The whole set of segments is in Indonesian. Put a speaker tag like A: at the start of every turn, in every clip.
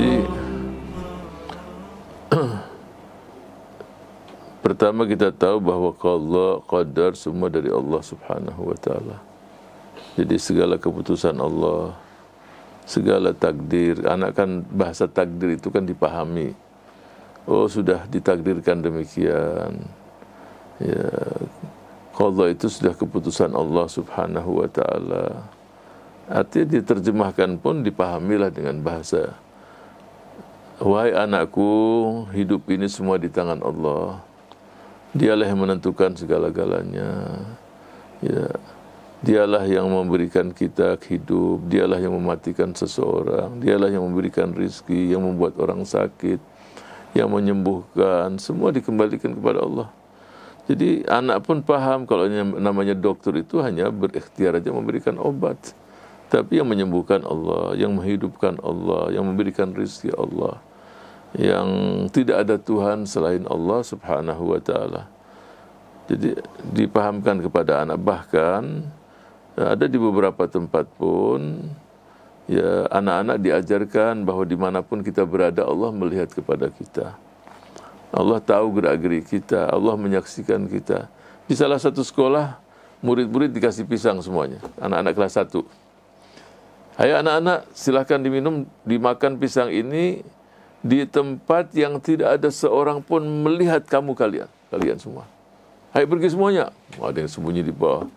A: Jadi pertama kita tahu bahwa Allah qadar semua dari Allah Subhanahu wa taala. Jadi segala keputusan Allah, segala takdir, anak kan bahasa takdir itu kan dipahami. Oh sudah ditakdirkan demikian. Ya, itu sudah keputusan Allah Subhanahu wa taala. Artinya diterjemahkan pun dipahamilah dengan bahasa Wahai anakku, hidup ini semua di tangan Allah. Dialah yang menentukan segala-galanya. Ya. Dialah yang memberikan kita hidup, dialah yang mematikan seseorang, dialah yang memberikan rizki, yang membuat orang sakit, yang menyembuhkan, semua dikembalikan kepada Allah. Jadi anak pun paham kalau namanya dokter itu hanya berikhtiar aja memberikan obat. Tapi yang menyembuhkan Allah, yang menghidupkan Allah, yang memberikan rizki Allah yang tidak ada Tuhan selain Allah Subhanahu wa taala. Jadi dipahamkan kepada anak bahkan ada di beberapa tempat pun ya anak-anak diajarkan bahwa dimanapun kita berada Allah melihat kepada kita. Allah tahu gerak-gerik kita, Allah menyaksikan kita. Di salah satu sekolah murid-murid dikasih pisang semuanya, anak-anak kelas satu. Ayo anak-anak silahkan diminum, dimakan pisang ini di tempat yang tidak ada seorang pun melihat kamu kalian, kalian semua. Hai pergi semuanya. Oh, ada yang sembunyi di bawah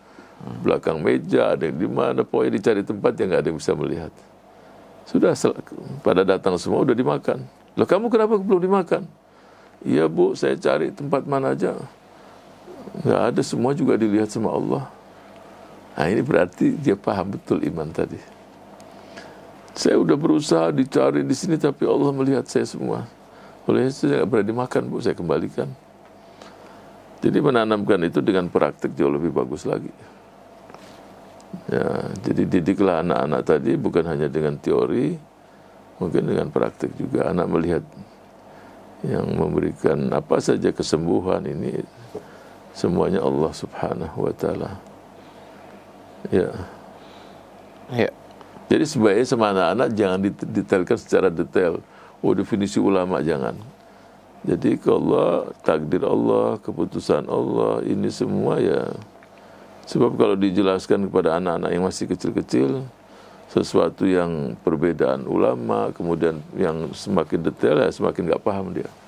A: belakang meja, ada yang di mana, poin dicari tempat yang nggak ada yang bisa melihat. Sudah pada datang semua udah dimakan. Loh kamu kenapa belum dimakan? Iya bu, saya cari tempat mana aja. Nggak ada semua juga dilihat sama Allah. Nah ini berarti dia paham betul iman tadi. Saya sudah berusaha dicari di sini tapi Allah melihat saya semua. Oleh itu saya tidak berani makan bu, saya kembalikan. Jadi menanamkan itu dengan praktik jauh lebih bagus lagi. Ya, jadi didiklah anak-anak tadi bukan hanya dengan teori, mungkin dengan praktik juga. Anak melihat yang memberikan apa saja kesembuhan ini semuanya Allah Subhanahu wa taala. Ya. Ya. Jadi sebaiknya sama anak-anak jangan detailkan secara detail. Oh definisi ulama jangan. Jadi kalau takdir Allah, keputusan Allah, ini semua ya. Sebab kalau dijelaskan kepada anak-anak yang masih kecil-kecil, sesuatu yang perbedaan ulama, kemudian yang semakin detail ya semakin nggak paham dia.